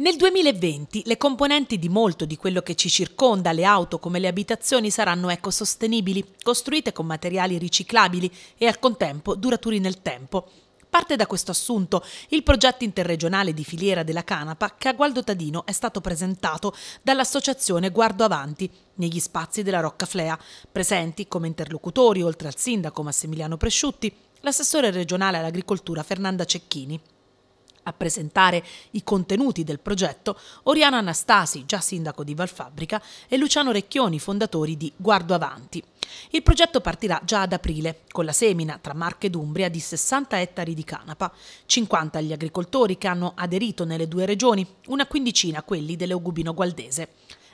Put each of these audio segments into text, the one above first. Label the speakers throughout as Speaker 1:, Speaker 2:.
Speaker 1: Nel 2020 le componenti di molto di quello che ci circonda, le auto come le abitazioni, saranno ecosostenibili, costruite con materiali riciclabili e al contempo duraturi nel tempo. Parte da questo assunto il progetto interregionale di filiera della canapa che a Gualdo Tadino è stato presentato dall'associazione Guardo Avanti negli spazi della Rocca Flea, presenti come interlocutori oltre al sindaco Massimiliano Presciutti, l'assessore regionale all'agricoltura Fernanda Cecchini. A presentare i contenuti del progetto Oriana Anastasi, già sindaco di Valfabbrica, e Luciano Recchioni, fondatori di Guardo Avanti. Il progetto partirà già ad aprile, con la semina tra Marche ed Umbria di 60 ettari di canapa, 50 agli agricoltori che hanno aderito nelle due regioni, una quindicina quelli dell'Eugubino Gualdese.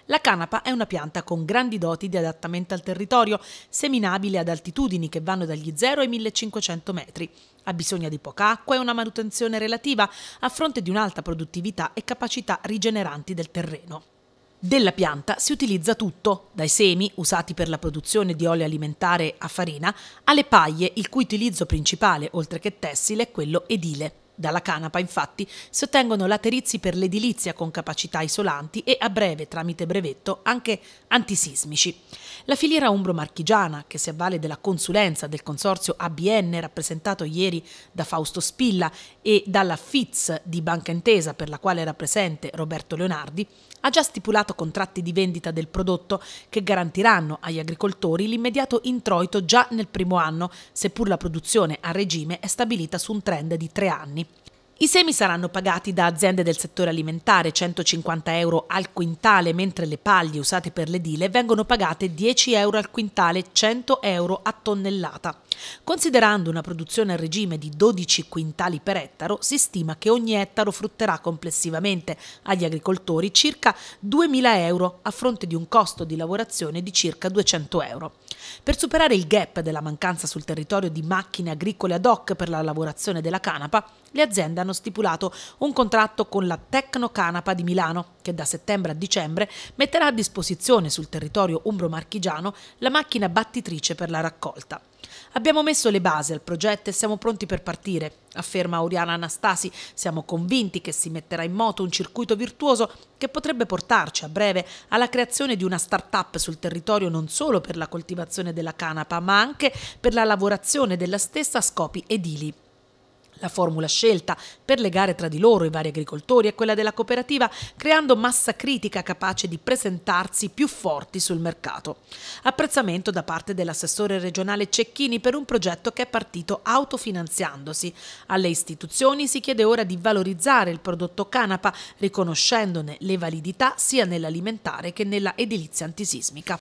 Speaker 1: La canapa è una pianta con grandi doti di adattamento al territorio, seminabile ad altitudini che vanno dagli 0 ai 1500 metri. Ha bisogno di poca acqua e una manutenzione relativa a fronte di un'alta produttività e capacità rigeneranti del terreno. Della pianta si utilizza tutto, dai semi usati per la produzione di olio alimentare a farina, alle paglie, il cui utilizzo principale, oltre che tessile, è quello edile. Dalla canapa, infatti, si ottengono laterizi per l'edilizia con capacità isolanti e a breve, tramite brevetto, anche antisismici. La filiera umbro-marchigiana, che si avvale della consulenza del consorzio ABN rappresentato ieri da Fausto Spilla e dalla FITS di Banca Intesa, per la quale era presente Roberto Leonardi, ha già stipulato contratti di vendita del prodotto che garantiranno agli agricoltori l'immediato introito già nel primo anno, seppur la produzione a regime è stabilita su un trend di tre anni. I semi saranno pagati da aziende del settore alimentare 150 euro al quintale, mentre le paglie usate per le dile vengono pagate 10 euro al quintale, 100 euro a tonnellata. Considerando una produzione a regime di 12 quintali per ettaro, si stima che ogni ettaro frutterà complessivamente agli agricoltori circa 2.000 euro a fronte di un costo di lavorazione di circa 200 euro. Per superare il gap della mancanza sul territorio di macchine agricole ad hoc per la lavorazione della canapa, le aziende hanno stipulato un contratto con la Tecno Canapa di Milano, che da settembre a dicembre metterà a disposizione sul territorio umbro-marchigiano la macchina battitrice per la raccolta. Abbiamo messo le basi al progetto e siamo pronti per partire, afferma Oriana Anastasi. Siamo convinti che si metterà in moto un circuito virtuoso che potrebbe portarci a breve alla creazione di una start-up sul territorio non solo per la coltivazione della canapa, ma anche per la lavorazione della stessa a scopi edili. La formula scelta per legare tra di loro i vari agricoltori è quella della cooperativa, creando massa critica capace di presentarsi più forti sul mercato. Apprezzamento da parte dell'assessore regionale Cecchini per un progetto che è partito autofinanziandosi. Alle istituzioni si chiede ora di valorizzare il prodotto canapa, riconoscendone le validità sia nell'alimentare che nella edilizia antisismica.